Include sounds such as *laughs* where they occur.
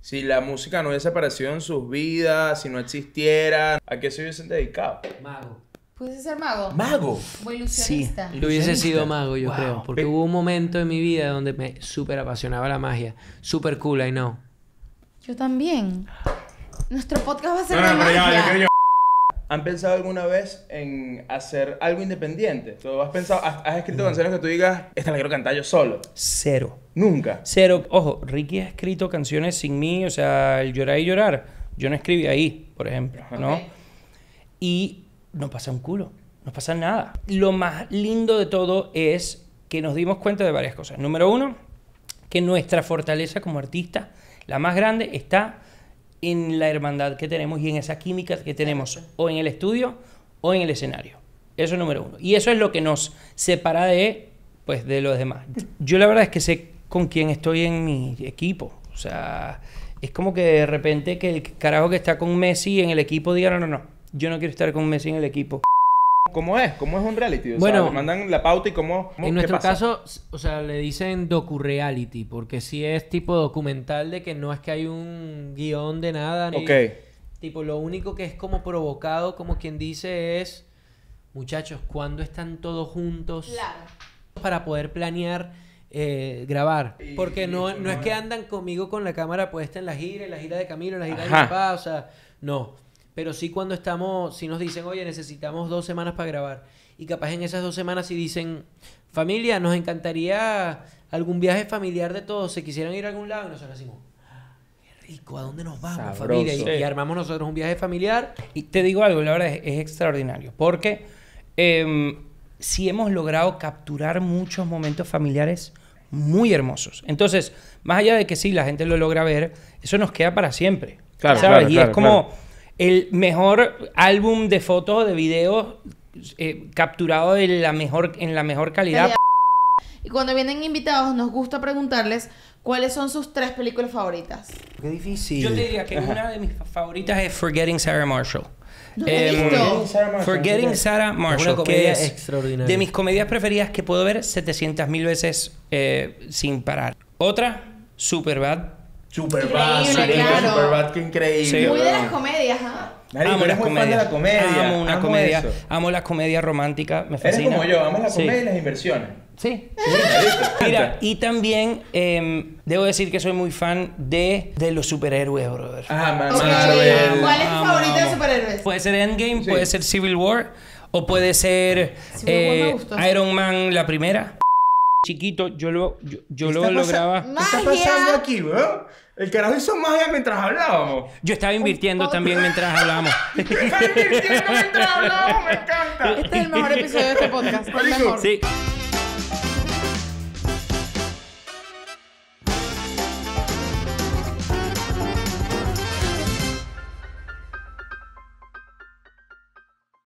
Si la música no hubiese aparecido en sus vidas, si no existiera, ¿a qué se hubiesen dedicado? Mago. ¿Pudiese ser mago? ¿Mago? O ilusionista. Sí, hubiese sido mago, yo creo. Porque hubo un momento en mi vida donde me súper apasionaba la magia. Súper cool, I know. Yo también. Nuestro podcast va a ser no, de magia. ¿Han pensado alguna vez en hacer algo independiente? has pensado, has, escrito canciones que tú digas, esta la quiero cantar yo solo? Cero. Nunca. Cero. Ojo, Ricky ha escrito canciones sin mí, o sea, el llorar y llorar. Yo no escribí ahí, por ejemplo, ¿no? Y no pasa un culo, no pasa nada. Lo más lindo de todo es que nos dimos cuenta de varias cosas. Número uno, que nuestra fortaleza como artista, la más grande, está en la hermandad que tenemos y en esa química que tenemos o en el estudio o en el escenario. Eso es número uno. Y eso es lo que nos separa de, pues, de los demás. Yo la verdad es que sé con quién estoy en mi equipo. O sea, es como que de repente que el carajo que está con Messi en el equipo diga, no, no, no, yo no quiero estar con Messi en el equipo. ¿Cómo es? ¿Cómo es un reality? O bueno, sea, mandan la pauta y cómo... en nuestro caso, o sea, le dicen docu-reality, porque si es tipo documental de que no es que hay un guión de nada. Ni, ok. Tipo, lo único que es como provocado, como quien dice, es, muchachos, ¿cuándo están todos juntos? Claro. Para poder planear... Eh, grabar. Porque no, no es que andan conmigo con la cámara puesta en la gira, en la gira de Camilo, en la gira de mi papá, o sea, no. Pero sí cuando estamos, si nos dicen, oye, necesitamos dos semanas para grabar. Y capaz en esas dos semanas si dicen, familia, nos encantaría algún viaje familiar de todos, se quisieran ir a algún lado y nosotros decimos, ah, qué rico, ¿a dónde nos vamos, familia? Y, armamos nosotros un viaje familiar. Y te digo algo, la verdad es, extraordinario, porque em, sí hemos logrado capturar muchos momentos familiares muy hermosos. Entonces, más allá de que sí, la gente lo logra ver, eso nos queda para siempre. Claro, y es como el mejor álbum de fotos o de videos eh, capturado de la mejor, en la mejor calidad. Y cuando vienen invitados nos gusta preguntarles cuáles son sus tres películas favoritas. Qué difícil. Yo te diría que una de mis favoritas es Forgetting Sarah Marshall. No eh, em, Forgetting Sarah Marshall, Forgetting Sarah Marshall que es extraordinaria. de mis comedias preferidas que puedo ver 700 mil veces eh, sin parar. Otra, Superbad. Superbad, claro. Superbad, qué increíble. Sí, muy de las comedias, ¿ah? amo las comedias. Fan de la comedia. Amo una comedia. Amo las comedias románticas! Me fascina. Eres como yo, amo la comedia y las inversiones. Sí. Mira, y también em, debo decir que soy muy fan de, de los superhéroes, brother. Ah, man, Marvel. ¿Cuál es tu favorito de superhéroes? Puede ser Endgame, puede ser Civil War, o puede ser eh, Iron Man, la primera chiquito, yo lo, yo, lo lograba. ¿Qué está pasando aquí, bro? El carajo hizo magia mientras hablábamos. Yo estaba invirtiendo también mientras hablábamos. *laughs* estaba invirtiendo mientras hablábamos, me encanta. Este es el mejor episodio de este podcast. El mejor. Sí.